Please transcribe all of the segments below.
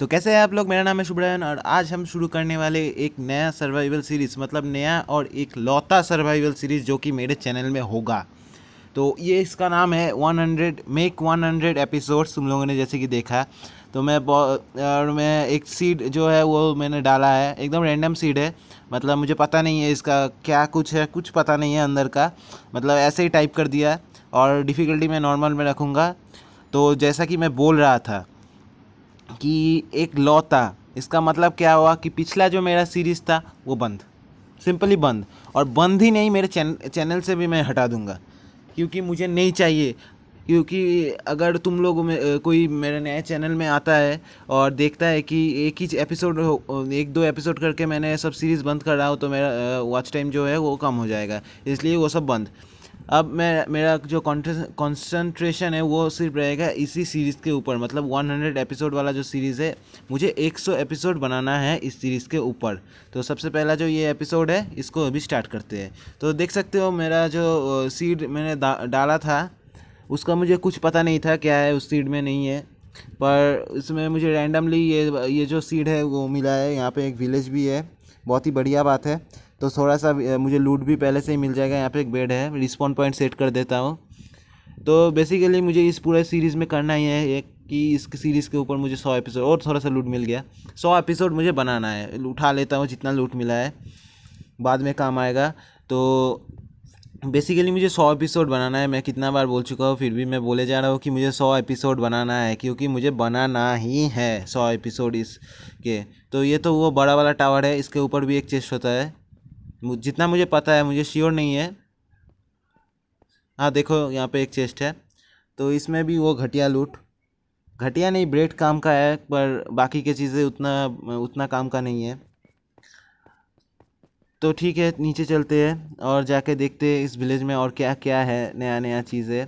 तो कैसे हैं आप लोग मेरा नाम है शुभ्रयन और आज हम शुरू करने वाले एक नया सर्वाइवल सीरीज़ मतलब नया और एक लौता सर्वाइवल सीरीज़ जो कि मेरे चैनल में होगा तो ये इसका नाम है 100 मेक 100 एपिसोड्स तुम लोगों ने जैसे कि देखा तो मैं और मैं एक सीड जो है वो मैंने डाला है एकदम रैंडम सीड है मतलब मुझे पता नहीं है इसका क्या कुछ है कुछ पता नहीं है अंदर का मतलब ऐसे ही टाइप कर दिया और डिफ़िकल्टी मैं नॉर्मल में रखूँगा तो जैसा कि मैं बोल रहा था कि एक लौता इसका मतलब क्या हुआ कि पिछला जो मेरा सीरीज था वो बंद सिंपली बंद और बंद ही नहीं मेरे चैन, चैनल से भी मैं हटा दूंगा क्योंकि मुझे नहीं चाहिए क्योंकि अगर तुम लोग कोई मेरे नए चैनल में आता है और देखता है कि एक ही एपिसोड एक दो एपिसोड करके मैंने सब सीरीज़ बंद कर रहा हूँ तो मेरा वॉच टाइम जो है वो कम हो जाएगा इसलिए वो सब बंद अब मैं मेरा जो कॉन्सेंट्रेशन है वो सिर्फ रहेगा इसी सीरीज़ के ऊपर मतलब 100 एपिसोड वाला जो सीरीज़ है मुझे 100 एपिसोड बनाना है इस सीरीज़ के ऊपर तो सबसे पहला जो ये एपिसोड है इसको अभी स्टार्ट करते हैं तो देख सकते हो मेरा जो सीड मैंने डाला था उसका मुझे कुछ पता नहीं था क्या है उस सीड में नहीं है पर इसमें मुझे रैंडमली ये ये जो सीड है वो मिला है यहाँ पे एक विलेज भी है बहुत ही बढ़िया बात है तो थोड़ा सा मुझे लूट भी पहले से ही मिल जाएगा यहाँ पे एक बेड है रिस्पॉन्ड पॉइंट सेट कर देता हूँ तो बेसिकली मुझे इस पूरे सीरीज़ में करना ही है एक कि इस सीरीज़ के ऊपर मुझे सौ एपिसोड और थोड़ा सा लूट मिल गया सौ एपिसोड मुझे बनाना है उठा लेता हूँ जितना लूट मिला है बाद में काम आएगा तो बेसिकली मुझे सौ एपिसोड बनाना है मैं कितना बार बोल चुका हूँ फिर भी मैं बोले जा रहा हूँ कि मुझे सौ एपिसोड बनाना है क्योंकि मुझे बनाना ही है सौ एपिसोड इसके तो ये तो वो बड़ा वाला टावर है इसके ऊपर भी एक चेस्ट होता है जितना मुझे पता है मुझे श्योर नहीं है हाँ देखो यहाँ पे एक चेस्ट है तो इसमें भी वो घटिया लूट घटिया नहीं ब्रेड काम का है पर बाकी के चीज़ें उतना उतना काम का नहीं है तो ठीक है नीचे चलते हैं और जाके देखते हैं इस विलेज में और क्या क्या है नया नया चीज़ें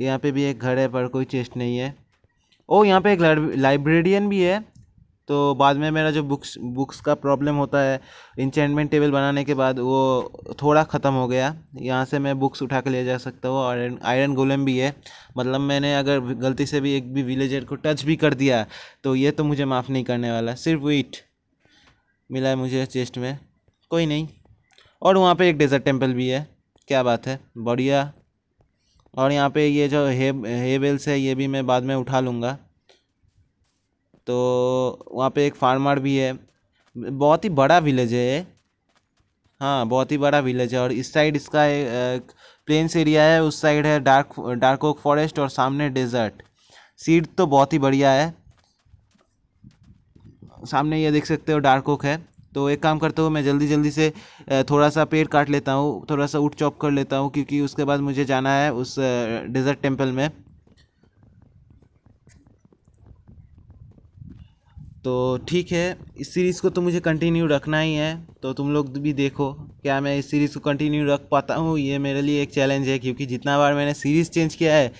यहाँ पे भी एक घर है पर कोई चेस्ट नहीं है ओ यहाँ पे एक लाइब्रेरियन भी है तो बाद में मेरा जो बुक्स बुक्स का प्रॉब्लम होता है इंचेंटमेंट टेबल बनाने के बाद वो थोड़ा ख़त्म हो गया यहाँ से मैं बुक्स उठा के ले जा सकता हूँ और आयरन गोलम भी है मतलब मैंने अगर गलती से भी एक भी विलेजर को टच भी कर दिया तो ये तो मुझे माफ़ नहीं करने वाला सिर्फ वीट मिला है मुझे चेस्ट में कोई नहीं और वहाँ पर एक डेजर्ट टेम्पल भी है क्या बात है बढ़िया और यहाँ पे ये जो हे बेल्स है ये भी मैं बाद में उठा लूँगा तो वहाँ पे एक फार्मर भी है बहुत ही बड़ा विलेज है ये हाँ बहुत ही बड़ा विलेज है और इस साइड इसका प्लेन्स एरिया है उस साइड है डार्क डार्क ओक फॉरेस्ट और सामने डेजर्ट सीड तो बहुत ही बढ़िया है सामने ये देख सकते हो डार्क ओक है तो एक काम करता हूँ मैं जल्दी जल्दी से थोड़ा सा पेड़ काट लेता हूँ थोड़ा सा उठ चॉप कर लेता हूँ क्योंकि उसके बाद मुझे जाना है उस डेजर्ट टेम्पल में तो ठीक है इस सीरीज़ को तो मुझे कंटिन्यू रखना ही है तो तुम लोग भी देखो क्या मैं इस सीरीज़ को कंटिन्यू रख पाता हूँ ये मेरे लिए एक चैलेंज है क्योंकि जितना बार मैंने सीरीज़ चेंज किया है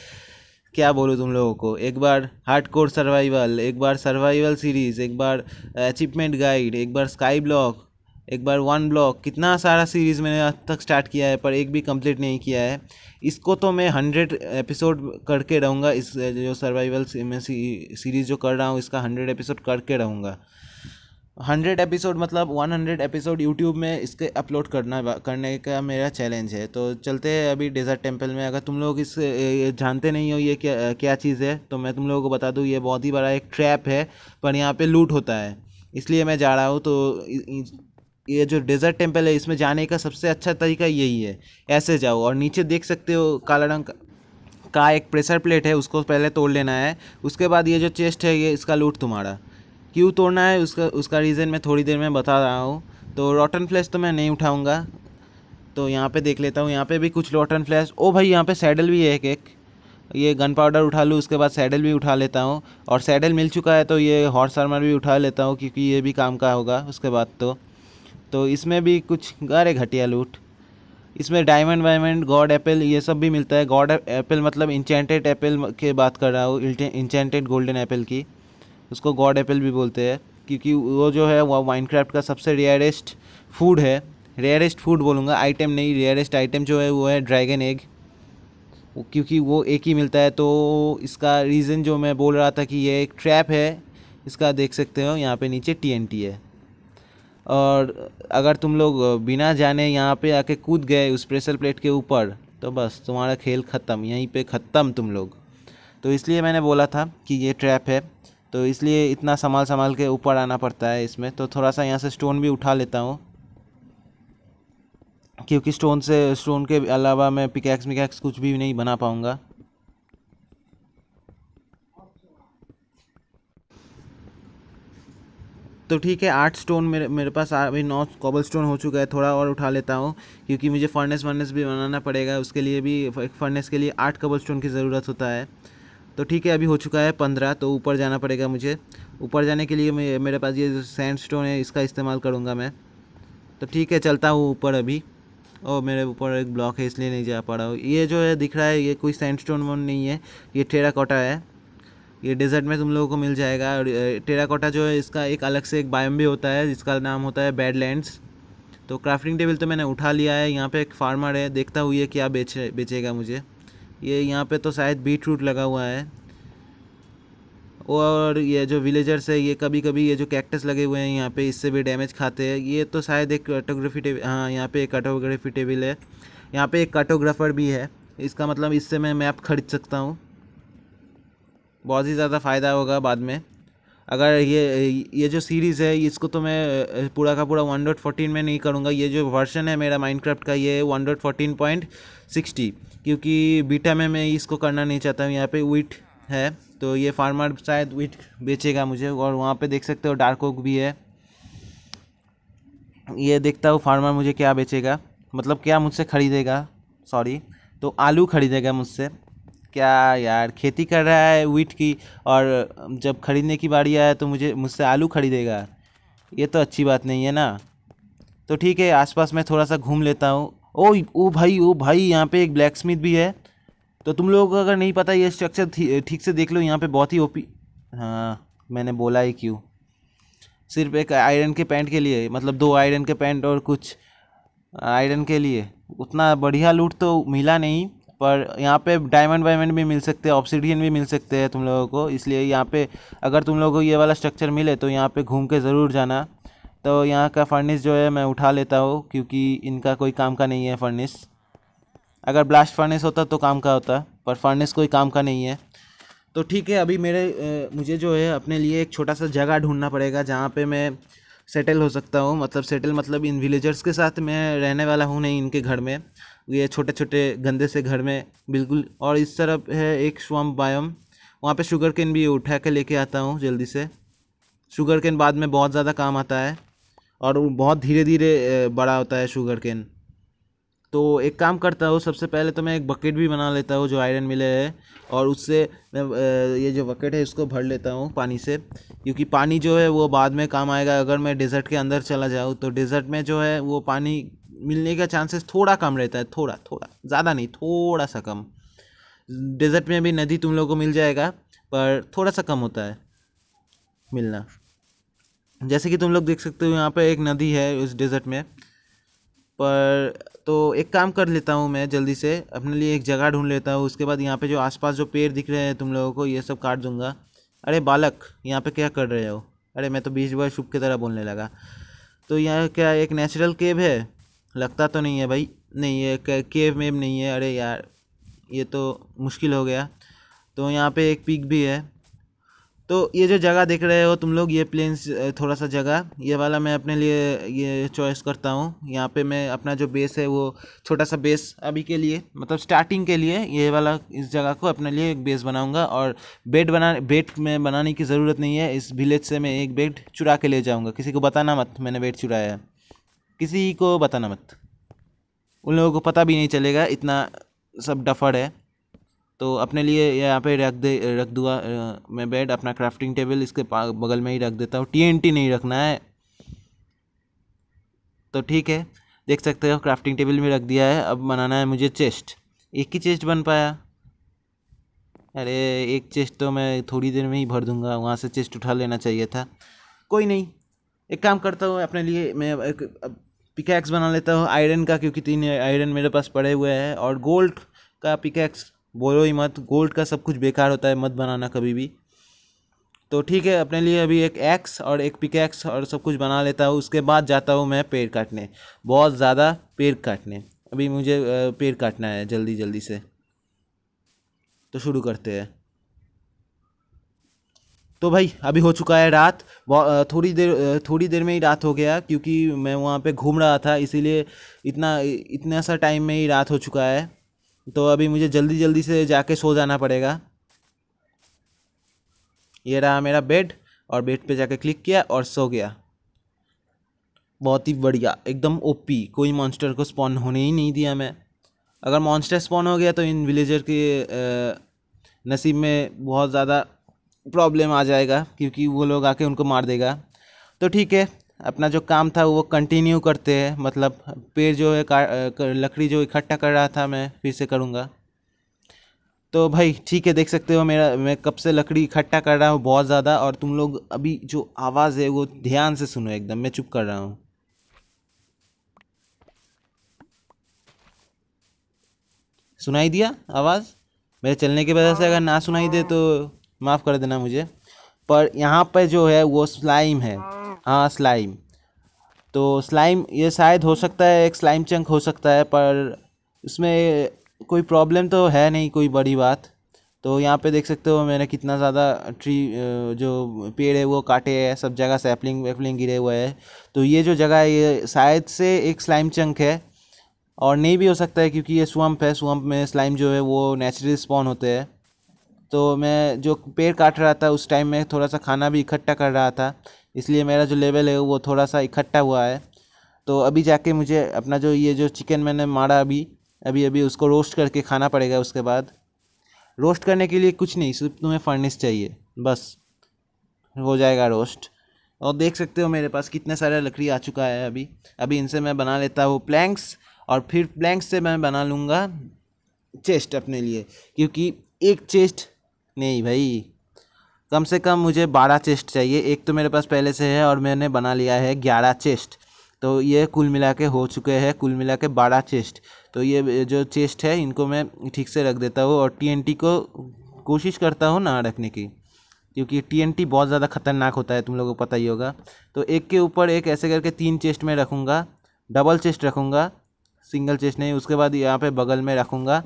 क्या बोलूँ तुम लोगों को एक बार हार्ड कोर सर्वाइवल एक बार सर्वाइवल सीरीज़ एक बार अचीवमेंट गाइड एक बार स्काई ब्लॉक एक बार वन ब्लॉक कितना सारा सीरीज़ मैंने अब तक स्टार्ट किया है पर एक भी कंप्लीट नहीं किया है इसको तो मैं हंड्रेड एपिसोड करके रहूँगा इस जो सर्वाइवल में सीरीज़ जो कर रहा हूँ इसका हंड्रेड एपिसोड करके रहूँगा हंड्रेड एपिसोड मतलब वन हंड्रेड एपिसोड यूट्यूब में इसके अपलोड करना करने का मेरा चैलेंज है तो चलते हैं अभी डेजर्ट टेम्पल में अगर तुम लोग इस जानते नहीं हो ये क्या क्या चीज़ है तो मैं तुम लोगों को बता दूँ ये बहुत ही बड़ा एक ट्रैप है पर यहाँ पे लूट होता है इसलिए मैं जा रहा हूँ तो ये जो डेजर्ट टेम्पल है इसमें जाने का सबसे अच्छा तरीका यही है ऐसे जाओ और नीचे देख सकते हो काला रंग का, एक प्रेशर प्लेट है उसको पहले तोड़ लेना है उसके बाद ये जो चेस्ट है ये इसका लूट तुम्हारा क्यों तोड़ना है उसका उसका रीज़न मैं थोड़ी देर में बता रहा हूँ तो रॉटन फ्लैश तो मैं नहीं उठाऊँगा तो यहाँ पे देख लेता हूँ यहाँ पे भी कुछ रॉटन फ्लैश ओ भाई यहाँ पे सैडल भी है एक एक ये गन पाउडर उठा लूँ उसके बाद सैडल भी उठा लेता हूँ और सैडल मिल चुका है तो ये हॉर्स आर्मर भी उठा लेता हूँ क्योंकि ये भी काम का होगा उसके बाद तो तो इसमें भी कुछ गारे घटिया लूट इसमें डायमंड वायमंड गॉड एप्पल ये सब भी मिलता है गॉड एप्पल मतलब इंचेंटेड एप्पल के बात कर रहा हूँ इंचेंटेड गोल्डन एप्पल की उसको गॉड एप्पल भी बोलते हैं क्योंकि वो जो है वह माइनक्राफ्ट का सबसे रेयरेस्ट फूड है रेयरेस्ट फूड बोलूँगा आइटम नहीं रेयरेस्ट आइटम जो है वो है ड्रैगन एग क्योंकि वो एक ही मिलता है तो इसका रीज़न जो मैं बोल रहा था कि ये एक ट्रैप है इसका देख सकते हो यहाँ पे नीचे टीएनटी है और अगर तुम लोग बिना जाने यहाँ पे आके कूद गए उस प्रेशर प्लेट के ऊपर तो बस तुम्हारा खेल ख़त्म यहीं पे ख़त्म तुम लोग तो इसलिए मैंने बोला था कि ये ट्रैप है तो इसलिए इतना संभाल संभाल के ऊपर आना पड़ता है इसमें तो थोड़ा सा यहाँ से स्टोन भी उठा लेता हूँ क्योंकि स्टोन से स्टोन के अलावा मैं पिकैक्स मिकैक्स कुछ भी नहीं बना पाऊँगा तो ठीक है आठ स्टोन मेरे मेरे पास अभी नौ कॉबल स्टोन हो चुका है थोड़ा और उठा लेता हूँ क्योंकि मुझे फर्नेस वर्नेस भी बनाना पड़ेगा उसके लिए भी एक फर्नेस के लिए आठ कॉबल स्टोन की ज़रूरत होता है तो ठीक है अभी हो चुका है पंद्रह तो ऊपर जाना पड़ेगा मुझे ऊपर जाने के लिए मेरे पास ये सैंड स्टोन है इसका इस्तेमाल करूँगा मैं तो ठीक है चलता हूँ ऊपर अभी और मेरे ऊपर एक ब्लॉक है इसलिए नहीं जा पा रहा हूँ ये जो है दिख रहा है ये कोई सैंड स्टोन नहीं है ये टेरा कोटा है ये डेजर्ट में तुम लोगों को मिल जाएगा और टेराकोटा जो है इसका एक अलग से एक बायम भी होता है जिसका नाम होता है बैडलैंड्स तो क्राफ्टिंग टेबल तो मैंने उठा लिया है यहाँ पे एक फार्मर है देखता हुई है क्या बेच बेचेगा मुझे ये यहाँ पे तो शायद बीट रूट लगा हुआ है और ये जो विलेजर्स है ये कभी कभी ये जो कैक्टस लगे हुए हैं यहाँ पर इससे भी डैमेज खाते हैं ये तो शायद एक कार्टोग्राफी टेबल हाँ यहाँ पर एक कार्टोग्राफी टेबल है यहाँ पर एक कार्टोग्राफर भी है इसका मतलब इससे मैं मैप खरीद सकता हूँ बहुत ही ज़्यादा फ़ायदा होगा बाद में अगर ये ये जो सीरीज़ है इसको तो मैं पूरा का पूरा वन डॉट फोर्टीन में नहीं करूँगा ये जो वर्जन है मेरा माइनक्राफ्ट का ये one dot fourteen point sixty क्योंकि बीटा में मैं इसको करना नहीं चाहता हूँ यहाँ पे वीट है तो ये फार्मर शायद वीट बेचेगा मुझे और वहाँ पे देख सकते हो डार्क ओक भी है ये देखता हूँ फार्मर मुझे क्या बेचेगा मतलब क्या मुझसे ख़रीदेगा सॉरी तो आलू ख़रीदेगा मुझसे क्या यार खेती कर रहा है वीट की और जब ख़रीदने की बारी आए तो मुझे मुझसे आलू ख़रीदेगा ये तो अच्छी बात नहीं है ना तो ठीक है आसपास मैं थोड़ा सा घूम लेता हूँ ओ ओ भाई ओ भाई यहाँ पे एक ब्लैक स्मिथ भी है तो तुम लोगों को अगर नहीं पता ये स्ट्रक्चर ठीक से देख लो यहाँ पे बहुत ही ओपी हाँ मैंने बोला ही क्यों सिर्फ एक आयरन के पैंट के लिए मतलब दो आयरन के पैंट और कुछ आयरन के लिए उतना बढ़िया लूट तो मिला नहीं पर यहाँ पे डायमंड वायमंड भी मिल सकते हैं ऑप्सीडियन भी मिल सकते हैं तुम लोगों को इसलिए यहाँ पे अगर तुम लोगों को ये वाला स्ट्रक्चर मिले तो यहाँ पे घूम के ज़रूर जाना तो यहाँ का फर्निस जो है मैं उठा लेता हूँ क्योंकि इनका कोई काम का नहीं है फर्निस अगर ब्लास्ट फर्निस होता तो काम का होता पर फर्निस कोई काम का नहीं है तो ठीक है अभी मेरे मुझे जो है अपने लिए एक छोटा सा जगह ढूंढना पड़ेगा जहाँ पर मैं सेटल हो सकता हूँ मतलब सेटल मतलब इन विलेजर्स के साथ मैं रहने वाला हूँ नहीं इनके घर में ये छोटे छोटे गंदे से घर में बिल्कुल और इस तरफ है एक स्वम बायम वहाँ पे शुगर केन भी उठा के लेके आता हूँ जल्दी से शुगर केन बाद में बहुत ज़्यादा काम आता है और बहुत धीरे धीरे बड़ा होता है शुगर केन तो एक काम करता हूँ सबसे पहले तो मैं एक बकेट भी बना लेता हूँ जो आयरन मिले है और उससे मैं ये जो बकेट है इसको भर लेता हूँ पानी से क्योंकि पानी जो है वो बाद में काम आएगा अगर मैं डेजर्ट के अंदर चला जाऊँ तो डेजर्ट में जो है वो पानी मिलने का चांसेस थोड़ा कम रहता है थोड़ा थोड़ा ज़्यादा नहीं थोड़ा सा कम डेजर्ट में भी नदी तुम लोग को मिल जाएगा पर थोड़ा सा कम होता है मिलना जैसे कि तुम लोग देख सकते हो यहाँ पर एक नदी है उस डेजर्ट में पर तो एक काम कर लेता हूँ मैं जल्दी से अपने लिए एक जगह ढूंढ लेता हूँ उसके बाद यहाँ पे जो आसपास जो पेड़ दिख रहे हैं तुम लोगों को ये सब काट दूंगा अरे बालक यहाँ पे क्या कर रहे हो अरे मैं तो बीच बार शुभ की तरह बोलने लगा तो यहाँ क्या एक नेचुरल केव है लगता तो नहीं है भाई नहीं ये केव मेव नहीं है अरे यार ये तो मुश्किल हो गया तो यहाँ पर एक पिक भी है तो ये जो जगह देख रहे हो तुम लोग ये प्लेन थोड़ा सा जगह ये वाला मैं अपने लिए ये चॉइस करता हूँ यहाँ पे मैं अपना जो बेस है वो छोटा सा बेस अभी के लिए मतलब स्टार्टिंग के लिए ये वाला इस जगह को अपने लिए एक बेस बनाऊँगा और बेड बना बेड में बनाने की ज़रूरत नहीं है इस विलेज से मैं एक बेड चुरा के ले जाऊँगा किसी को बताना मत मैंने बेड चुराया है किसी को बताना मत उन लोगों को पता भी नहीं चलेगा इतना सब डफड़ है तो अपने लिए यहाँ पे रख दे रख दूँगा मैं बेड अपना क्राफ्टिंग टेबल इसके बगल में ही रख देता हूँ टीएनटी नहीं रखना है तो ठीक है देख सकते हो क्राफ्टिंग टेबल में रख दिया है अब बनाना है मुझे चेस्ट एक ही चेस्ट बन पाया अरे एक चेस्ट तो मैं थोड़ी देर में ही भर दूंगा वहाँ से चेस्ट उठा लेना चाहिए था कोई नहीं एक काम करता हूँ अपने लिए मैं एक पिकैक्स बना लेता हूँ आयरन का क्योंकि तीन आयरन मेरे पास पड़े हुए हैं और गोल्ड का पिकैक्स बोलो ही मत गोल्ड का सब कुछ बेकार होता है मत बनाना कभी भी तो ठीक है अपने लिए अभी एक एक्स और एक पिकैक्स और सब कुछ बना लेता हूँ उसके बाद जाता हूँ मैं पेड़ काटने बहुत ज़्यादा पेड़ काटने अभी मुझे पेड़ काटना है जल्दी जल्दी से तो शुरू करते हैं तो भाई अभी हो चुका है रात थोड़ी देर थोड़ी देर में ही रात हो गया क्योंकि मैं वहाँ पे घूम रहा था इसीलिए इतना इतना सा टाइम में ही रात हो चुका है तो अभी मुझे जल्दी जल्दी से जाके सो जाना पड़ेगा ये रहा मेरा बेड और बेड पे जाके क्लिक किया और सो गया बहुत ही बढ़िया एकदम ओपी कोई मॉन्स्टर को स्पॉन होने ही नहीं दिया मैं अगर मॉन्स्टर स्पॉन हो गया तो इन विलेजर के नसीब में बहुत ज़्यादा प्रॉब्लम आ जाएगा क्योंकि वो लोग आके उनको मार देगा तो ठीक है अपना जो काम था वो कंटिन्यू करते हैं मतलब पेड़ जो है लकड़ी जो इकट्ठा कर रहा था मैं फिर से करूँगा तो भाई ठीक है देख सकते हो मेरा मैं कब से लकड़ी इकट्ठा कर रहा हूँ बहुत ज़्यादा और तुम लोग अभी जो आवाज़ है वो ध्यान से सुनो एकदम मैं चुप कर रहा हूँ सुनाई दिया आवाज़ मेरे चलने की वजह से अगर ना सुनाई दे तो माफ़ कर देना मुझे पर यहाँ पर जो है वो स्लाइम है हाँ स्लाइम तो स्लाइम ये शायद हो सकता है एक स्लाइम चंक हो सकता है पर इसमें कोई प्रॉब्लम तो है नहीं कोई बड़ी बात तो यहाँ पे देख सकते हो मैंने कितना ज़्यादा ट्री जो पेड़ है वो काटे है सब जगह सैपलिंग वेपलिंग गिरे हुए हैं तो ये जो जगह है ये शायद से एक स्लाइम चंक है और नहीं भी हो सकता है क्योंकि ये स्वम्प है स्वम्प में स्लाइम जो है वो नेचुरल स्पॉन होते हैं तो मैं जो पेड़ काट रहा था उस टाइम में थोड़ा सा खाना भी इकट्ठा कर रहा था इसलिए मेरा जो लेवल है वो थोड़ा सा इकट्ठा हुआ है तो अभी जाके मुझे अपना जो ये जो चिकन मैंने मारा अभी अभी अभी उसको रोस्ट करके खाना पड़ेगा उसके बाद रोस्ट करने के लिए कुछ नहीं सिर्फ तुम्हें फर्निश चाहिए बस हो जाएगा रोस्ट और देख सकते हो मेरे पास कितने सारे लकड़ी आ चुका है अभी अभी इनसे मैं बना लेता हूँ प्लैंक्स और फिर प्लैंक्स से मैं बना लूँगा चेस्ट अपने लिए क्योंकि एक चेस्ट नहीं भाई कम से कम मुझे बारह चेस्ट चाहिए एक तो मेरे पास पहले से है और मैंने बना लिया है ग्यारह चेस्ट तो ये कुल मिला के हो चुके हैं कुल मिला के बारह चेस्ट तो ये जो चेस्ट है इनको मैं ठीक से रख देता हूँ और टी को कोशिश करता हूँ ना रखने की क्योंकि टी बहुत ज़्यादा खतरनाक होता है तुम लोगों को पता ही होगा तो एक के ऊपर एक ऐसे करके तीन चेस्ट में रखूँगा डबल चेस्ट रखूँगा सिंगल चेस्ट नहीं उसके बाद यहाँ पे बगल में रखूँगा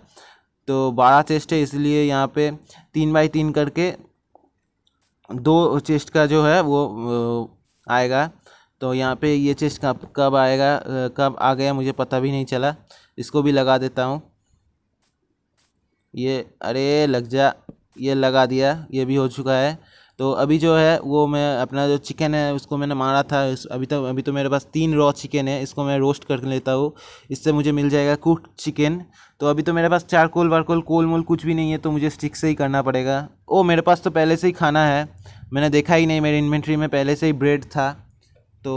तो बारह चेस्ट है इसलिए यहाँ पे तीन बाई तीन करके दो चेस्ट का जो है वो आएगा तो यहाँ पे ये चेस्ट कब कब आएगा कब आ गया मुझे पता भी नहीं चला इसको भी लगा देता हूँ ये अरे लग जा ये लगा दिया ये भी हो चुका है तो अभी जो है वो मैं अपना जो चिकन है उसको मैंने मारा था अभी तक तो, अभी तो मेरे पास तीन रॉ चिकन है इसको मैं रोस्ट कर लेता हूँ इससे मुझे मिल जाएगा कुक चिकन तो अभी तो मेरे पास चारकोल वारकोल कोल मोल कुछ भी नहीं है तो मुझे स्टिक से ही करना पड़ेगा ओ मेरे पास तो पहले से ही खाना है मैंने देखा ही नहीं मेरी इन्वेंट्री में पहले से ही ब्रेड था तो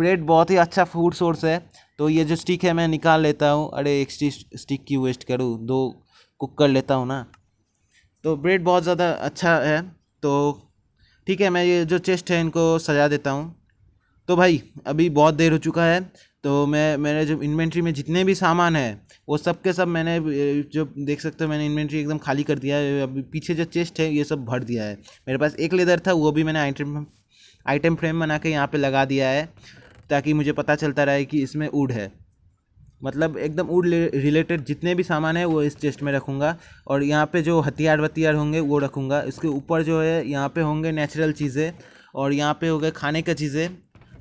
ब्रेड बहुत ही अच्छा फूड सोर्स है तो ये जो स्टिक है मैं निकाल लेता हूँ अरे एक स्टिक की वेस्ट करूँ दो कुक कर लेता हूँ ना तो ब्रेड बहुत ज़्यादा अच्छा है तो ठीक है मैं ये जो चेस्ट है इनको सजा देता हूँ तो भाई अभी बहुत देर हो चुका है तो मैं मैंने जब इन्वेंट्री में जितने भी सामान है वो सब के सब मैंने जो देख सकते हो मैंने इन्वेंट्री एकदम खाली कर दिया है अभी पीछे जो चेस्ट है ये सब भर दिया है मेरे पास एक लेदर था वो भी मैंने आइटम आइटम फ्रेम बना के यहाँ पे लगा दिया है ताकि मुझे पता चलता रहे कि इसमें उड है मतलब एकदम उड रिलेटेड जितने भी सामान है वो इस चेस्ट में रखूँगा और यहाँ पे जो हथियार वतियार होंगे वो रखूँगा इसके ऊपर जो है यहाँ पे होंगे नेचुरल चीज़ें और यहाँ पे हो गए खाने का चीज़ें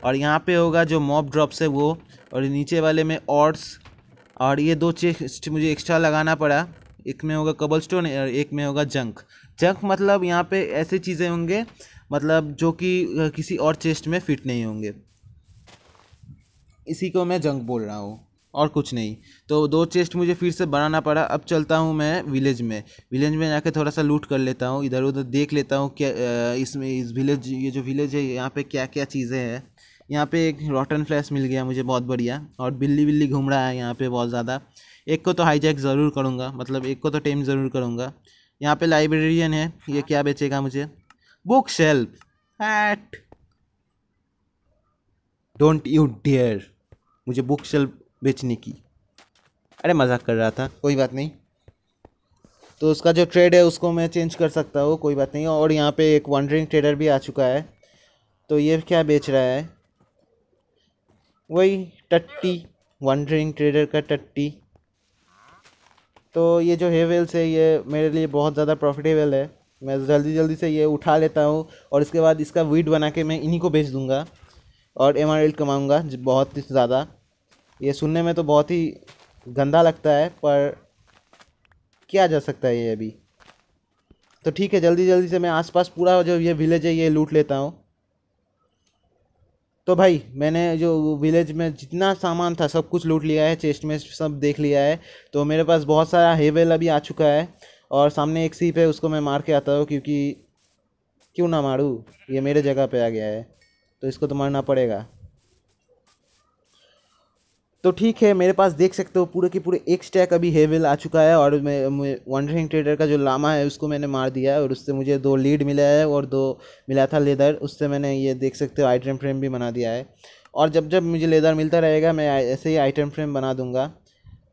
और यहाँ पे होगा जो मॉप ड्रॉप्स है वो और नीचे वाले में ऑर्ड्स और ये दो चेस्ट मुझे एक्स्ट्रा लगाना पड़ा एक में होगा कबल स्टोन और एक में होगा जंक जंक मतलब यहाँ पे ऐसे चीज़ें होंगे मतलब जो कि किसी और चेस्ट में फिट नहीं होंगे इसी को मैं जंक बोल रहा हूँ और कुछ नहीं तो दो चेस्ट मुझे फिर से बनाना पड़ा अब चलता हूँ मैं विलेज में विलेज में जाके थोड़ा सा लूट कर लेता हूँ इधर उधर देख लेता हूँ क्या इसमें इस विलेज ये जो विलेज है यहाँ पे क्या क्या चीज़ें हैं यहाँ पे एक रॉटन फ्लैश मिल गया मुझे बहुत बढ़िया और बिल्ली बिल्ली घूम रहा है यहाँ पे बहुत ज़्यादा एक को तो हाईजैक ज़रूर करूँगा मतलब एक को तो टेम ज़रूर करूँगा यहाँ पे लाइब्रेरियन है ये क्या बेचेगा मुझे bookshelf hat don't you dare मुझे बुक शेल्फ बेचने की अरे मजाक कर रहा था कोई बात नहीं तो उसका जो ट्रेड है उसको मैं चेंज कर सकता हूँ कोई बात नहीं और यहाँ पे एक वंडरिंग ट्रेडर भी आ चुका है तो ये क्या बेच रहा है वही टट्टी वनडरिंग ट्रेडर का टट्टी तो ये जो हेवेल्स है ये मेरे लिए बहुत ज़्यादा प्रॉफिटेबल है मैं जल्दी जल्दी से ये उठा लेता हूँ और इसके बाद इसका वीड बना के मैं इन्हीं को बेच दूँगा और एम आर कमाऊँगा बहुत ज़्यादा ये सुनने में तो बहुत ही गंदा लगता है पर क्या जा सकता है ये अभी तो ठीक है जल्दी जल्दी से मैं आसपास पूरा जो ये विलेज है ये लूट लेता हूँ तो भाई मैंने जो विलेज में जितना सामान था सब कुछ लूट लिया है चेस्ट में सब देख लिया है तो मेरे पास बहुत सारा हेवेल अभी आ चुका है और सामने एक सीप है उसको मैं मार के आता हूँ क्योंकि क्यों ना मारूँ ये मेरे जगह पे आ गया है तो इसको तो मारना पड़ेगा तो ठीक है मेरे पास देख सकते हो पूरे के पूरे एक स्टैक अभी हेविल आ चुका है और मैं वंडरिंग ट्रेडर का जो लामा है उसको मैंने मार दिया है और उससे मुझे दो लीड मिला है और दो मिला था लेदर उससे मैंने ये देख सकते हो आइटम फ्रेम भी बना दिया है और जब जब मुझे लेदर मिलता रहेगा मैं ऐसे ही आइटम फ्रेम बना दूँगा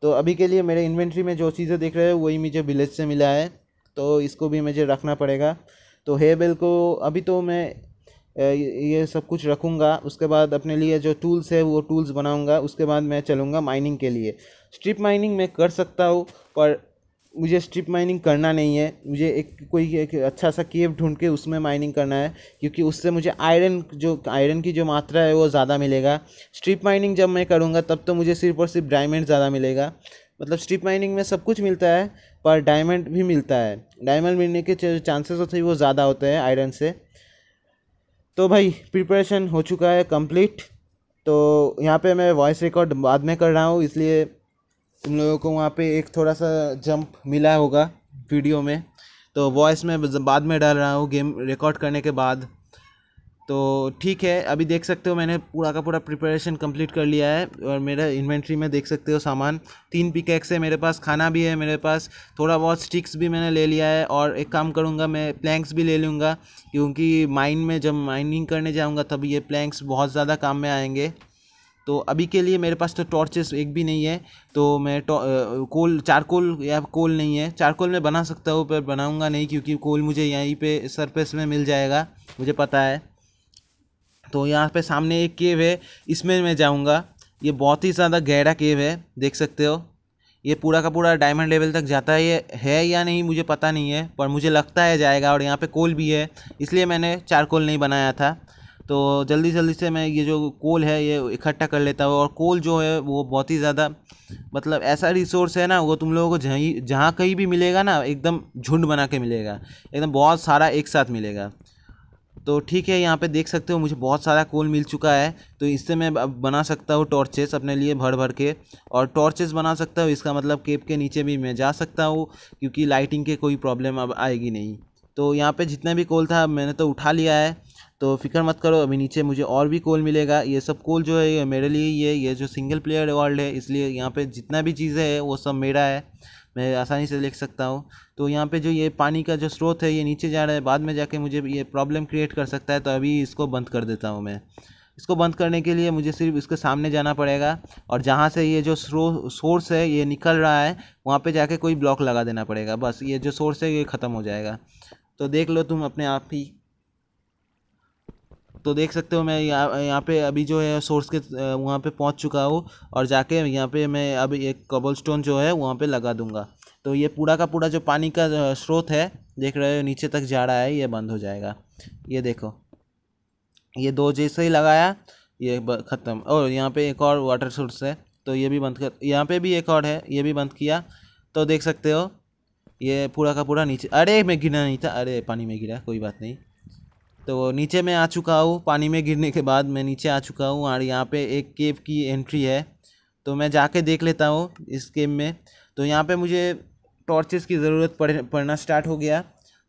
तो अभी के लिए मेरे इन्वेंट्री में जो चीज़ें देख रहे हो वही मुझे विलेज से मिला है तो इसको भी मुझे रखना पड़ेगा तो हेवेल को अभी तो मैं ये सब कुछ रखूँगा उसके बाद अपने लिए जो टूल्स है वो टूल्स बनाऊँगा उसके बाद मैं चलूँगा माइनिंग के लिए स्ट्रिप माइनिंग मैं कर सकता हूँ पर मुझे स्ट्रिप माइनिंग करना नहीं है मुझे एक कोई एक अच्छा सा केव ढूंढ के उसमें माइनिंग करना है क्योंकि उससे मुझे आयरन जो आयरन की जो मात्रा है वो ज़्यादा मिलेगा स्ट्रिप माइनिंग जब मैं करूँगा तब तो मुझे सिर्फ और सिर्फ डायमंड ज़्यादा मिलेगा मतलब स्ट्रिप माइनिंग में सब कुछ मिलता है पर डायमंड भी मिलता है डायमंड मिलने के चांसेस होते हैं वो ज़्यादा होते हैं आयरन से तो भाई प्रिपरेशन हो चुका है कंप्लीट तो यहाँ पे मैं वॉइस रिकॉर्ड बाद में कर रहा हूँ इसलिए तुम लोगों को वहाँ पे एक थोड़ा सा जंप मिला होगा वीडियो में तो वॉइस में बाद में डाल रहा हूँ गेम रिकॉर्ड करने के बाद तो ठीक है अभी देख सकते हो मैंने पूरा का पूरा प्रिपरेशन कंप्लीट कर लिया है और मेरा इन्वेंट्री में देख सकते हो सामान तीन पिकैक्स है मेरे पास खाना भी है मेरे पास थोड़ा बहुत स्टिक्स भी मैंने ले लिया है और एक काम करूँगा मैं प्लैंक्स भी ले लूँगा क्योंकि माइन में जब माइनिंग करने जाऊँगा तब ये प्लैंक्स बहुत ज़्यादा काम में आएंगे तो अभी के लिए मेरे पास तो टॉर्चेस एक भी नहीं है तो मैं कोल चारकोल या कोल नहीं है चारकोल मैं बना सकता हूँ पर बनाऊँगा नहीं क्योंकि कोल मुझे यहीं पे सरफेस में मिल जाएगा मुझे पता है तो यहाँ पे सामने एक केव है इसमें मैं जाऊँगा ये बहुत ही ज़्यादा गहरा केव है देख सकते हो ये पूरा का पूरा डायमंड लेवल तक जाता है ये है या नहीं मुझे पता नहीं है पर मुझे लगता है जाएगा और यहाँ पे कोल भी है इसलिए मैंने चार कोल नहीं बनाया था तो जल्दी जल्दी से मैं ये जो कोल है ये इकट्ठा कर लेता हूँ और कोल जो है वो बहुत ही ज़्यादा मतलब ऐसा रिसोर्स है ना वो तुम लोगों को जहीं जहाँ कहीं भी मिलेगा ना एकदम झुंड बना के मिलेगा एकदम बहुत सारा एक साथ मिलेगा तो ठीक है यहाँ पे देख सकते हो मुझे बहुत सारा कोल मिल चुका है तो इससे मैं अब बना सकता हूँ टॉर्चेस अपने लिए भर भर के और टॉर्चेस बना सकता हूँ इसका मतलब केप के नीचे भी मैं जा सकता हूँ क्योंकि लाइटिंग के कोई प्रॉब्लम अब आएगी नहीं तो यहाँ पे जितना भी कोल था मैंने तो उठा लिया है तो फिक्र मत करो अभी नीचे मुझे और भी कोल मिलेगा ये सब कोल जो है मेरे लिए ही है ये जो सिंगल प्लेयर वर्ल्ड है इसलिए यहाँ पे जितना भी चीज़ें है वो सब मेरा है मैं आसानी से लिख सकता हूँ तो यहाँ पे जो ये पानी का जो स्रोत है ये नीचे जा रहा है बाद में जाके मुझे ये प्रॉब्लम क्रिएट कर सकता है तो अभी इसको बंद कर देता हूँ मैं इसको बंद करने के लिए मुझे सिर्फ इसके सामने जाना पड़ेगा और जहाँ से ये जो स्रो सोर्स है ये निकल रहा है वहाँ पे जाके कोई ब्लॉक लगा देना पड़ेगा बस ये जो सोर्स है ये ख़त्म हो जाएगा तो देख लो तुम अपने आप ही तो देख सकते हो मैं यहाँ यहाँ पे अभी जो है सोर्स के वहाँ पे पहुँच चुका हूँ और जाके यहाँ पे मैं अब एक कबल स्टोन जो है वहाँ पे लगा दूँगा तो ये पूरा का पूरा जो पानी का स्रोत है देख रहे हो नीचे तक जा रहा है ये बंद हो जाएगा ये देखो ये दो जैसे ही लगाया ये ख़त्म और यहाँ पे एक और वाटर सोर्स है तो ये भी बंद कर यहाँ पे भी एक और है ये भी बंद किया तो देख सकते हो ये पूरा का पूरा नीचे अरे मैं गिरा नहीं था अरे पानी में गिरा कोई बात नहीं तो नीचे मैं आ चुका हूँ पानी में गिरने के बाद मैं नीचे आ चुका हूँ और यहाँ पे एक केव की एंट्री है तो मैं जाके देख लेता हूँ इस केव में तो यहाँ पे मुझे टॉर्चेस की ज़रूरत पड़ पड़ना स्टार्ट हो गया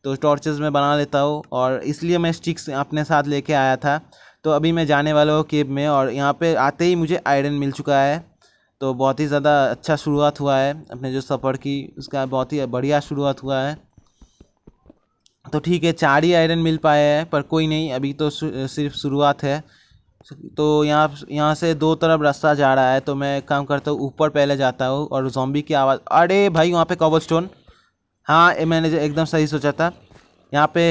तो टॉर्चेस मैं बना लेता हूँ और इसलिए मैं स्टिक्स अपने साथ लेके आया था तो अभी मैं जाने वाला हूँ केब में और यहाँ पर आते ही मुझे आयरन मिल चुका है तो बहुत ही ज़्यादा अच्छा शुरुआत हुआ है अपने जो सफ़र की उसका बहुत ही बढ़िया शुरुआत हुआ है तो ठीक है चार ही आयरन मिल पाए हैं पर कोई नहीं अभी तो सिर्फ शुरुआत है तो यहाँ यहाँ से दो तरफ रास्ता जा रहा है तो मैं काम करता हूँ ऊपर पहले जाता हूँ और जॉम्बी की आवाज़ अरे भाई वहाँ पे कॉबल स्टोन हाँ मैंने एकदम सही सोचा था यहाँ पे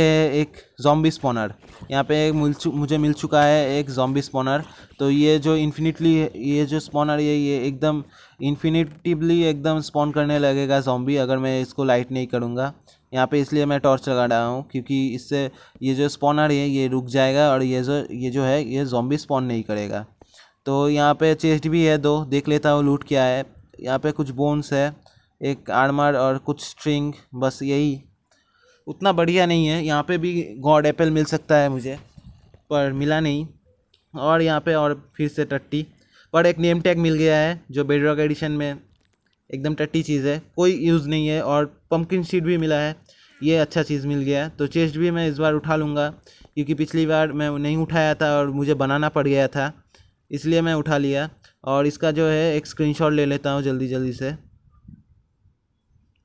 एक जॉम्बी स्पॉनर यहाँ पे मुझे मिल चुका है एक जॉम्बी स्पॉनर तो ये जो इन्फिनिटली ये जो स्पॉनर ये ये एकदम इन्फिनिटिवली एकदम स्पॉन करने लगेगा जॉम्बी अगर मैं इसको लाइट नहीं करूँगा यहाँ पे इसलिए मैं टॉर्च लगा रहा हूँ क्योंकि इससे ये जो स्पॉनर है ये रुक जाएगा और ये जो ये जो है ये जॉम्बी स्पॉन नहीं करेगा तो यहाँ पे चेस्ट भी है दो देख लेता हूँ लूट क्या है यहाँ पे कुछ बोन्स है एक आर्मर और कुछ स्ट्रिंग बस यही उतना बढ़िया नहीं है यहाँ पर भी गॉड एप्पल मिल सकता है मुझे पर मिला नहीं और यहाँ पर और फिर से टट्टी पर एक नेम टैग मिल गया है जो बेडरॉक एडिशन में एकदम टट्टी चीज़ है कोई यूज़ नहीं है और पम्पकिन सीड भी मिला है ये अच्छा चीज़ मिल गया तो चेस्ट भी मैं इस बार उठा लूँगा क्योंकि पिछली बार मैं नहीं उठाया था और मुझे बनाना पड़ गया था इसलिए मैं उठा लिया और इसका जो है एक स्क्रीनशॉट ले लेता हूँ जल्दी जल्दी से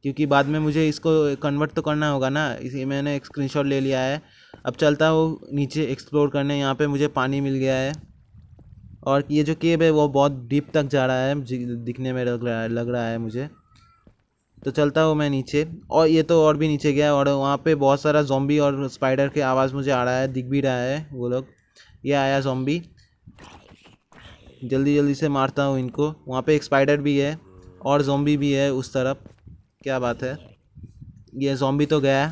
क्योंकि बाद में मुझे इसको कन्वर्ट तो करना होगा ना इसी मैंने एक स्क्रीनशॉट ले लिया है अब चलता हूँ नीचे एक्सप्लोर करने यहाँ पे मुझे पानी मिल गया है और ये जो केब है वो बहुत डीप तक जा रहा है दिखने में लग रहा है लग रहा है मुझे तो चलता हूँ मैं नीचे और ये तो और भी नीचे गया और वहाँ पे बहुत सारा जॉम्बी और स्पाइडर के आवाज़ मुझे आ रहा है दिख भी रहा है वो लोग ये आया जॉम्बी जल्दी जल्दी से मारता हूँ इनको वहाँ पे एक स्पाइडर भी है और जॉम्बी भी है उस तरफ क्या बात है ये जॉम्बी तो गया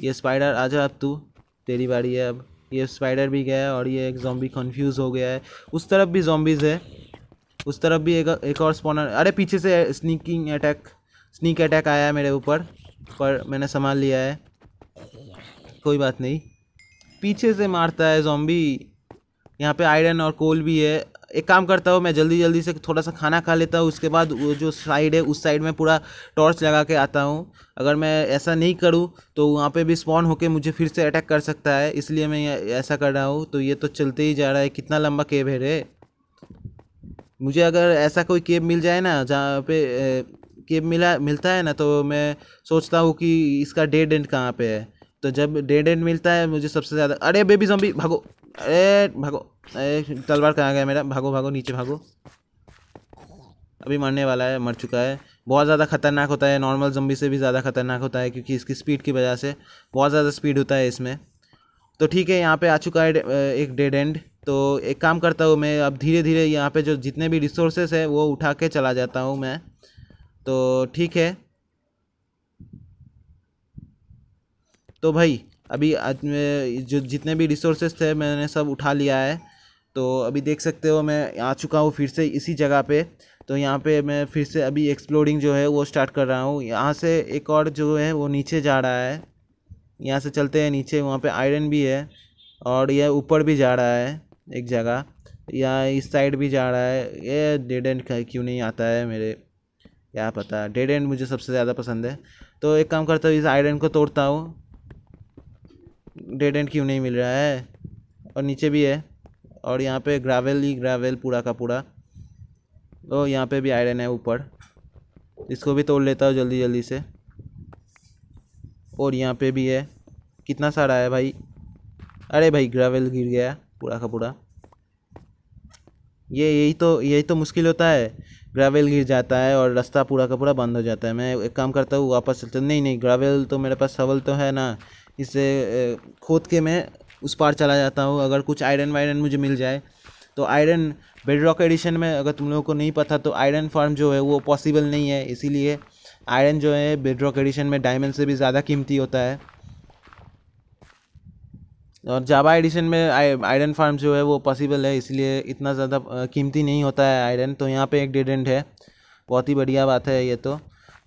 ये स्पाइडर आ जा अब तू तेरी बारी है अब ये स्पाइडर भी गया और ये एक जॉम्बी कन्फ्यूज़ हो गया है उस तरफ भी जॉम्बीज़ है उस तरफ भी एक एक और स्पॉनर अरे पीछे से स्निकिंग अटैक स्नीक अटैक आया है मेरे ऊपर पर मैंने संभाल लिया है कोई बात नहीं पीछे से मारता है जॉम्बी यहाँ पे आयरन और कोल भी है एक काम करता हूँ मैं जल्दी जल्दी से थोड़ा सा खाना खा लेता हूँ उसके बाद वो जो साइड है उस साइड में पूरा टॉर्च लगा के आता हूँ अगर मैं ऐसा नहीं करूँ तो वहाँ पे भी स्पॉन होके मुझे फिर से अटैक कर सकता है इसलिए मैं ऐसा कर रहा हूँ तो ये तो चलते ही जा रहा है कितना लंबा केब है रे मुझे अगर ऐसा कोई केब मिल जाए ना जहाँ पे ये मिला मिलता है ना तो मैं सोचता हूँ कि इसका डेड एंड कहाँ पे है तो जब डेड एंड मिलता है मुझे सबसे ज़्यादा अरे बेबी जम्बी भागो अरे भागो अरे तलवार कहाँ गया मेरा भागो भागो नीचे भागो अभी मरने वाला है मर चुका है बहुत ज़्यादा खतरनाक होता है नॉर्मल जम्बी से भी ज़्यादा खतरनाक होता है क्योंकि इसकी स्पीड की वजह से बहुत ज़्यादा स्पीड होता है इसमें तो ठीक है यहाँ पे आ चुका है एक डेड एंड तो एक काम करता हूँ मैं अब धीरे धीरे यहाँ पे जो जितने भी रिसोर्सेस है वो उठा के चला जाता हूँ मैं तो ठीक है तो भाई अभी जो जितने भी रिसोर्सेस थे मैंने सब उठा लिया है तो अभी देख सकते हो मैं आ चुका हूँ फिर से इसी जगह पे तो यहाँ पे मैं फिर से अभी एक्सप्लोरिंग जो है वो स्टार्ट कर रहा हूँ यहाँ से एक और जो है वो नीचे जा रहा है यहाँ से चलते हैं नीचे वहाँ पे आयरन भी है और यह ऊपर भी जा रहा है एक जगह या इस साइड भी जा रहा है ये डेड एंड क्यों नहीं आता है मेरे क्या पता डेड एंड मुझे सबसे ज़्यादा पसंद है तो एक काम करता हूँ इस आयरन को तोड़ता हूँ डेड एंड क्यों नहीं मिल रहा है और नीचे भी है और यहाँ पे ग्रावेल ही ग्रावेल पूरा का पूरा तो यहाँ पे भी आयरन है ऊपर इसको भी तोड़ लेता हूँ जल्दी जल्दी से और यहाँ पे भी है कितना सारा है भाई अरे भाई ग्रावेल गिर गया पूरा का पूरा ये यही तो यही तो मुश्किल होता है ग्रावेल गिर जाता है और रास्ता पूरा का पूरा बंद हो जाता है मैं एक काम करता हूँ वापस चलता नहीं नहीं ग्रावेल तो मेरे पास सवल तो है ना इसे खोद के मैं उस पार चला जाता हूँ अगर कुछ आयरन वायरन मुझे मिल जाए तो आयरन बेड रॉक एडिशन में अगर तुम लोगों को नहीं पता तो आयरन फार्म जो है वो पॉसिबल नहीं है इसीलिए आयरन जो है बेड रॉक एडिशन में डायमंड से भी ज़्यादा कीमती होता है और जावा एडिशन में आयरन फार्म जो है वो पॉसिबल है इसलिए इतना ज़्यादा कीमती नहीं होता है आयरन तो यहाँ पे एक डेडेंट है बहुत ही बढ़िया बात है ये तो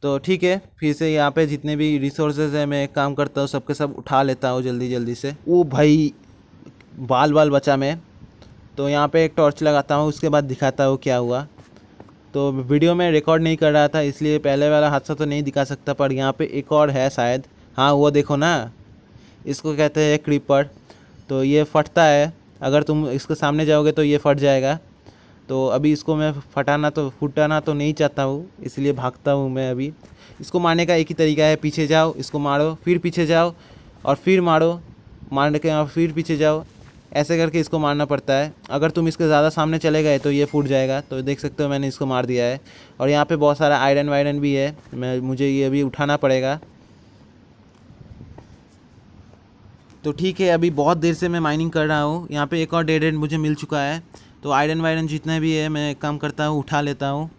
तो ठीक है फिर से यहाँ पे जितने भी रिसोर्सेज हैं मैं एक काम करता हूँ सबके सब उठा लेता हूँ जल्दी जल्दी से वो भाई बाल बाल बचा मैं तो यहाँ पर एक टॉर्च लगाता हूँ उसके बाद दिखाता हूँ क्या हुआ तो वीडियो में रिकॉर्ड नहीं कर रहा था इसलिए पहले वाला हादसा तो नहीं दिखा सकता पर यहाँ पर एक और है शायद हाँ वो देखो ना इसको कहते हैं क्रीपर तो ये फटता है अगर तुम इसके सामने जाओगे तो ये फट जाएगा तो अभी इसको मैं फटाना तो फुटाना तो नहीं चाहता हूँ इसलिए भागता हूँ मैं अभी इसको मारने का एक ही तरीका है पीछे जाओ इसको मारो फिर पीछे जाओ और फिर मारो मारने के और फिर पीछे जाओ ऐसे करके इसको मारना पड़ता है अगर तुम इसके ज़्यादा सामने चले गए तो ये फूट जाएगा तो देख सकते हो मैंने इसको मार दिया है और यहाँ पे बहुत सारा आयरन वायरन भी है मैं मुझे ये अभी उठाना पड़ेगा तो ठीक है अभी बहुत देर से मैं माइनिंग कर रहा हूँ यहाँ पे एक और डेड एंड मुझे मिल चुका है तो आयरन वायरन जितना भी है मैं काम करता हूँ उठा लेता हूँ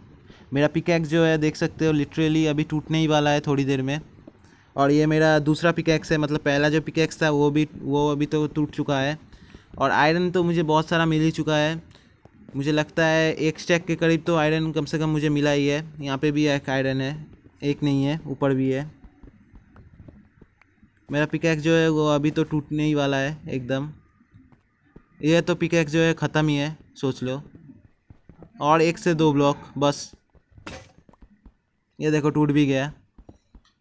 मेरा पिकैक्स जो है देख सकते हो लिटरेली अभी टूटने ही वाला है थोड़ी देर में और ये मेरा दूसरा पिकैक्स है मतलब पहला जो पिकैक्स था वो भी वो अभी तो टूट चुका है और आयरन तो मुझे बहुत सारा मिल ही चुका है मुझे लगता है एक स्टैक के करीब तो आयरन कम से कम मुझे मिला ही है यहाँ पे भी एक आयरन है एक नहीं है ऊपर भी है मेरा पिकैक्स जो है वो अभी तो टूटने ही वाला है एकदम ये तो पिकैक्स जो है ख़त्म ही है सोच लो और एक से दो ब्लॉक बस ये देखो टूट भी गया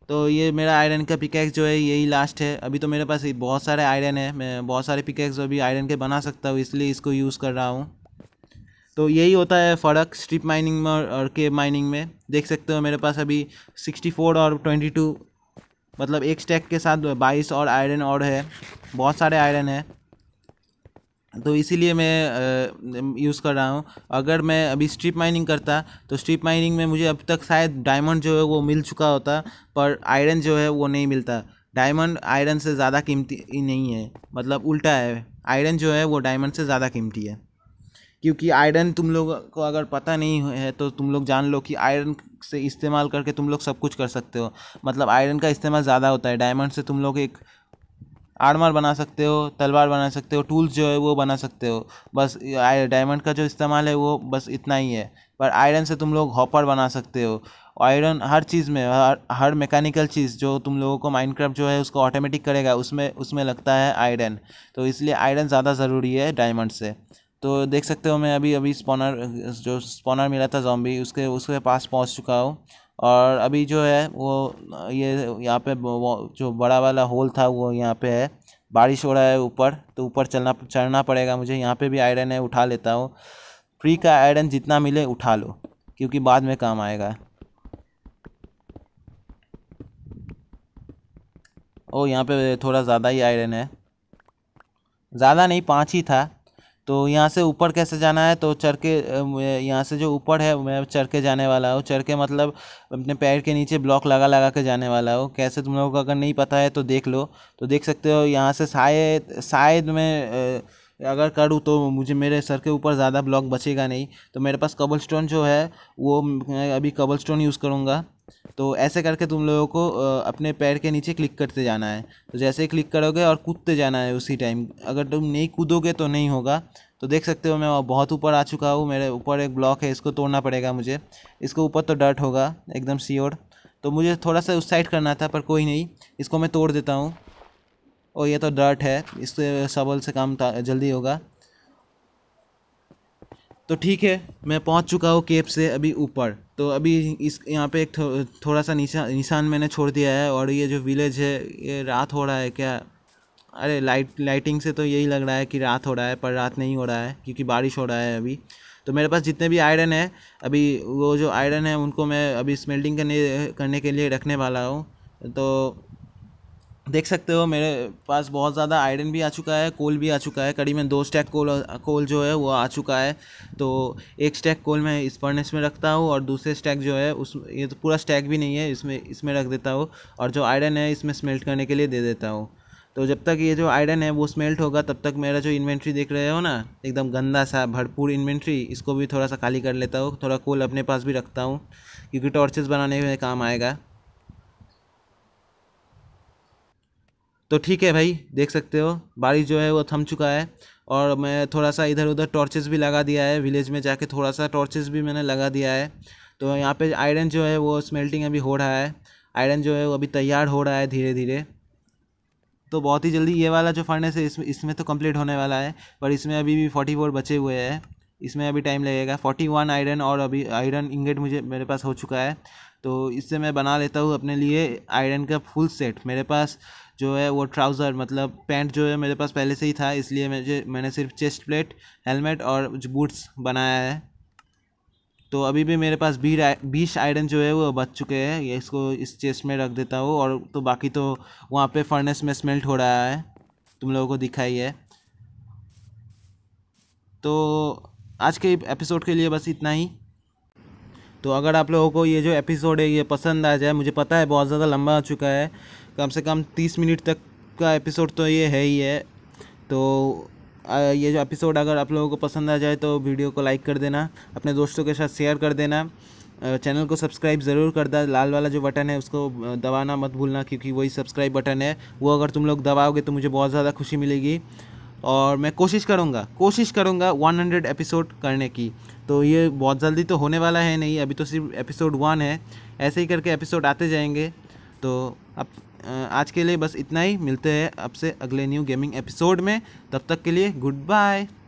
तो ये मेरा आयरन का पिकैक्स जो है यही लास्ट है अभी तो मेरे पास बहुत सारे आयरन है मैं बहुत सारे पिकैक्स अभी आयरन के बना सकता हूँ इसलिए इसको यूज़ कर रहा हूँ तो यही होता है फ़र्क स्ट्रिप माइनिंग में और के माइनिंग में देख सकते हो मेरे पास अभी फोर और टू मतलब एक स्टैक के साथ बाईस और आयरन और है बहुत सारे आयरन है तो इसीलिए मैं यूज़ कर रहा हूँ अगर मैं अभी स्ट्रिप माइनिंग करता तो स्ट्रिप माइनिंग में मुझे अब तक शायद डायमंड जो है वो मिल चुका होता पर आयरन जो है वो नहीं मिलता डायमंड आयरन से ज़्यादा कीमती नहीं है मतलब उल्टा है आयरन जो है वो डायमंड से ज़्यादा कीमती है क्योंकि आयरन तुम लोगों को अगर पता नहीं है तो तुम लोग जान लो कि आयरन से इस्तेमाल करके तुम लोग सब कुछ कर सकते हो मतलब आयरन का इस्तेमाल ज़्यादा होता है डायमंड से तुम लोग एक आर्मर बना सकते हो तलवार बना सकते हो टूल्स जो है वो बना सकते हो बस डायमंड का जो इस्तेमाल है वो बस इतना ही है पर आयरन से तुम लोग हॉपर बना सकते हो आयरन हर चीज़ में हर हर मैकेनिकल चीज़ जो तुम लोगों को माइनक्राफ्ट जो है उसको ऑटोमेटिक करेगा उसमें उसमें लगता है आयरन तो इसलिए आयरन ज़्यादा ज़रूरी है डायमंड से तो देख सकते हो मैं अभी अभी स्पॉनर जो स्पॉनर मिला था जॉम्बी उसके उसके पास पहुंच चुका हूँ और अभी जो है वो ये यहाँ पे जो बड़ा वाला होल था वो यहाँ पे है बारिश हो रहा है ऊपर तो ऊपर चलना चढ़ना पड़ेगा मुझे यहाँ पे भी आयरन है उठा लेता हूँ फ्री का आयरन जितना मिले उठा लो क्योंकि बाद में काम आएगा ओ यहाँ पे थोड़ा ज़्यादा ही आयरन है ज़्यादा नहीं पाँच ही था तो यहाँ से ऊपर कैसे जाना है तो चढ़ के यहाँ से जो ऊपर है मैं चढ़ के जाने वाला हूँ चढ़ के मतलब अपने पैर के नीचे ब्लॉक लगा लगा के जाने वाला हूँ कैसे तुम लोगों को अगर नहीं पता है तो देख लो तो देख सकते हो यहाँ से शायद शायद मैं अगर करूँ तो मुझे मेरे सर के ऊपर ज़्यादा ब्लॉक बचेगा नहीं तो मेरे पास कबल स्टोन जो है वो अभी कबल स्टोन यूज़ करूँगा तो ऐसे करके तुम लोगों को अपने पैर के नीचे क्लिक करते जाना है तो जैसे ही क्लिक करोगे और कूदते जाना है उसी टाइम अगर तुम नहीं कूदोगे तो नहीं होगा तो देख सकते हो मैं बहुत ऊपर आ चुका हूँ मेरे ऊपर एक ब्लॉक है इसको तोड़ना पड़ेगा मुझे इसको ऊपर तो डर्ट होगा एकदम सियोर तो मुझे थोड़ा सा उस साइड करना था पर कोई नहीं इसको मैं तोड़ देता हूँ और ये तो डर्ट है इससे सबल से काम जल्दी होगा तो ठीक है मैं पहुंच चुका हूँ केप से अभी ऊपर तो अभी इस यहाँ पे एक थो, थोड़ा सा निशा निशान मैंने छोड़ दिया है और ये जो विलेज है ये रात हो रहा है क्या अरे लाइट लाइटिंग से तो यही लग रहा है कि रात हो रहा है पर रात नहीं हो रहा है क्योंकि बारिश हो रहा है अभी तो मेरे पास जितने भी आयरन है अभी वो जो आयरन है उनको मैं अभी स्मेल्टिंग करने करने के लिए रखने वाला हूँ तो देख सकते हो मेरे पास बहुत ज़्यादा आयरन भी आ चुका है कोल भी आ चुका है कड़ी में दो स्टैक कोल कोल जो है वो आ चुका है तो एक स्टैक कोल मैं इस फर्नेस में रखता हूँ और दूसरे स्टैक जो है उस ये तो पूरा स्टैक भी नहीं है इसमें इसमें रख देता हूँ और जो आयरन है इसमें स्मेल्ट करने के लिए दे देता हूँ तो जब तक ये जो आयरन है वो स्मेल्ट होगा तब तक मेरा जो इन्वेंट्री देख रहे हो ना एकदम गंदा सा भरपूर इन्वेंट्री इसको भी थोड़ा सा खाली कर लेता हूँ थोड़ा कोल अपने पास भी रखता हूँ क्योंकि टॉर्चेस बनाने में काम आएगा तो ठीक है भाई देख सकते हो बारिश जो है वो थम चुका है और मैं थोड़ा सा इधर उधर टॉर्चेस भी लगा दिया है विलेज में जाके थोड़ा सा टॉर्चेस भी मैंने लगा दिया है तो यहाँ पे आयरन जो है वो स्मेल्टिंग अभी हो रहा है आयरन जो है वो अभी तैयार हो रहा है धीरे धीरे तो बहुत ही जल्दी ये वाला जो फर्नेस है इसमें इसमें तो कम्प्लीट होने वाला है पर इसमें अभी भी फोर्टी फोर बचे हुए हैं इसमें अभी टाइम लगेगा फोर्टी वन आयरन और अभी आयरन इंगेट मुझे मेरे पास हो चुका है तो इससे मैं बना लेता हूँ अपने लिए आयरन का फुल सेट मेरे पास जो है वो ट्राउज़र मतलब पैंट जो है मेरे पास पहले से ही था इसलिए मुझे मैंने सिर्फ चेस्ट प्लेट हेलमेट और बूट्स बनाया है तो अभी भी मेरे पास बी बीस आयरन जो है वो बच चुके हैं ये इसको इस चेस्ट में रख देता हूँ और तो बाकी तो वहाँ पे फर्नेस में स्मेल्ट हो रहा है तुम लोगों को दिखाई है तो आज के एपिसोड के लिए बस इतना ही तो अगर आप लोगों को ये जो एपिसोड है ये पसंद आ जाए मुझे पता है बहुत ज़्यादा लंबा आ चुका है कम से कम तीस मिनट तक का एपिसोड तो ये है ही है तो ये जो एपिसोड अगर आप लोगों को पसंद आ जाए तो वीडियो को लाइक कर देना अपने दोस्तों के साथ शेयर कर देना चैनल को सब्सक्राइब ज़रूर कर दा लाल वाला जो बटन है उसको दबाना मत भूलना क्योंकि वही सब्सक्राइब बटन है वो अगर तुम लोग दबाओगे तो मुझे बहुत ज़्यादा खुशी मिलेगी और मैं कोशिश करूँगा कोशिश करूँगा 100 एपिसोड करने की तो ये बहुत जल्दी तो होने वाला है नहीं अभी तो सिर्फ एपिसोड वन है ऐसे ही करके एपिसोड आते जाएंगे तो अब आज के लिए बस इतना ही मिलते हैं आपसे अगले न्यू गेमिंग एपिसोड में तब तक के लिए गुड बाय